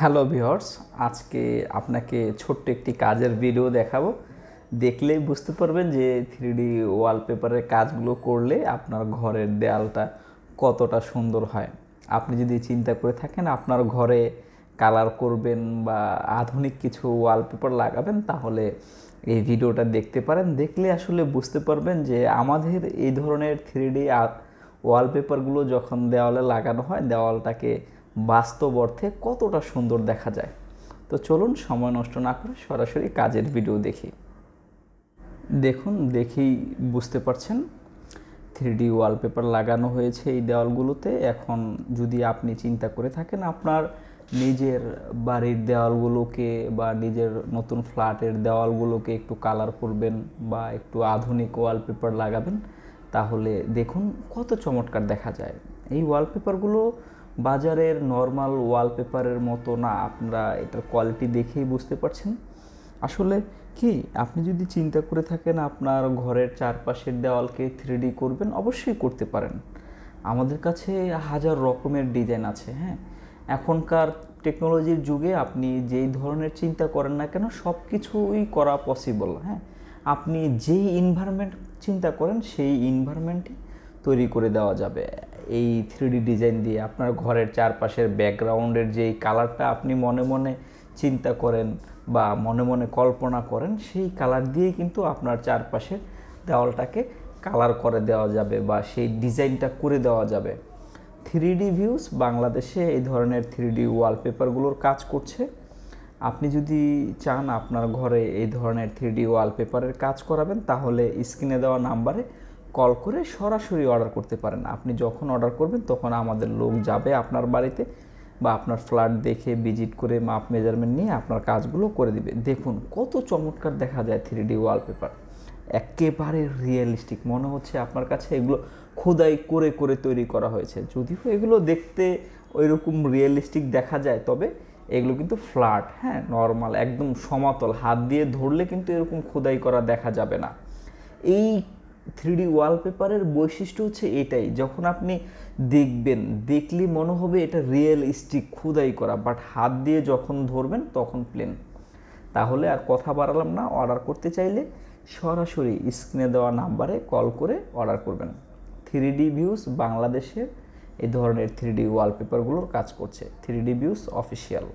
hello viewers আজকে আপনাকে ছোট্ট একটি কাজের ভিডিও দেখাবো দেখলেই বুঝতে পারবেন যে থ্রি ডি ওয়ালপেপারের কাজগুলো করলে আপনার ঘরের দেয়ালটা কতটা সুন্দর হয় আপনি যদি চিন্তা করে থাকেন আপনার ঘরে কালার করবেন বা আধুনিক কিছু ওয়ালপেপার লাগাবেন তাহলে এই ভিডিওটা দেখতে পারেন দেখলে আসলে বুঝতে পারবেন যে আমাদের এই ধরনের থ্রি ডি ওয়ালপেপারগুলো যখন দেওয়ালে লাগানো হয় দেওয়ালটাকে বাস্তব অর্থে কতটা সুন্দর দেখা যায় তো চলুন সময় নষ্ট না করে সরাসরি কাজের ভিডিও দেখি দেখুন দেখেই বুঝতে পারছেন থ্রিডি ওয়ালপেপার লাগানো হয়েছে এই দেওয়ালগুলোতে এখন যদি আপনি চিন্তা করে থাকেন আপনার নিজের বাড়ির দেওয়ালগুলোকে বা নিজের নতুন ফ্ল্যাটের দেওয়ালগুলোকে একটু কালার করবেন বা একটু আধুনিক ওয়ালপেপার লাগাবেন তাহলে দেখুন কত চমৎকার দেখা যায় এই ওয়ালপেপারগুলো বাজারের নর্মাল ওয়ালপেপারের মতো না আপনারা এটার কোয়ালিটি দেখেই বুঝতে পারছেন আসলে কি আপনি যদি চিন্তা করে থাকেন আপনার ঘরের চারপাশের দেওয়ালকে থ্রি করবেন অবশ্যই করতে পারেন আমাদের কাছে হাজার রকমের ডিজাইন আছে হ্যাঁ এখনকার টেকনোলজির যুগে আপনি যেই ধরনের চিন্তা করেন না কেন সব কিছুই করা পসিবল হ্যাঁ আপনি যেই ইনভারমেন্ট চিন্তা করেন সেই ইনভারমেন্টই তৈরি করে দেওয়া যাবে এই থ্রি ডিজাইন দিয়ে আপনার ঘরের চারপাশের ব্যাকগ্রাউন্ডের যেই কালারটা আপনি মনে মনে চিন্তা করেন বা মনে মনে কল্পনা করেন সেই কালার দিয়েই কিন্তু আপনার চারপাশের দেওয়ালটাকে কালার করে দেওয়া যাবে বা সেই ডিজাইনটা করে দেওয়া যাবে থ্রি ডি ভিউস বাংলাদেশে এই ধরনের থ্রি ডি ওয়ালপেপারগুলোর কাজ করছে আপনি যদি চান আপনার ঘরে এই ধরনের থ্রি ডি ওয়ালপেপারের কাজ করাবেন তাহলে স্ক্রিনে দেওয়া নাম্বারে কল করে সরাসরি অর্ডার করতে পারেন আপনি যখন অর্ডার করবেন তখন আমাদের লোক যাবে আপনার বাড়িতে বা আপনার ফ্ল্যাট দেখে ভিজিট করে মাপ মেজারমেন্ট নিয়ে আপনার কাজগুলো করে দিবে দেখুন কত চমৎকার দেখা যায় থ্রি ডি ওয়ালপেপার একেবারে রিয়েলিস্টিক মনে হচ্ছে আপনার কাছে এগুলো খোদাই করে করে তৈরি করা হয়েছে যদিও এগুলো দেখতে ওই রকম রিয়েলিস্টিক দেখা যায় তবে এগুলো কিন্তু ফ্ল্যাট হ্যাঁ নর্মাল একদম সমাতল হাত দিয়ে ধরলে কিন্তু এরকম খোদাই করা দেখা যাবে না এই থ্রিডি ওয়ালপেপারের বৈশিষ্ট্য হচ্ছে এটাই যখন আপনি দেখবেন দেখলে মনে হবে এটা রিয়েলিস্টিক খুদাই করা বাট হাত দিয়ে যখন ধরবেন তখন প্লেন তাহলে আর কথা বাড়ালাম না অর্ডার করতে চাইলে সরাসরি স্ক্রিনে দেওয়া নাম্বারে কল করে অর্ডার করবেন থ্রি ডি ভিউস বাংলাদেশের এই ধরনের থ্রি ডি ওয়ালপেপারগুলোর কাজ করছে থ্রি ডি ভিউস অফিসিয়াল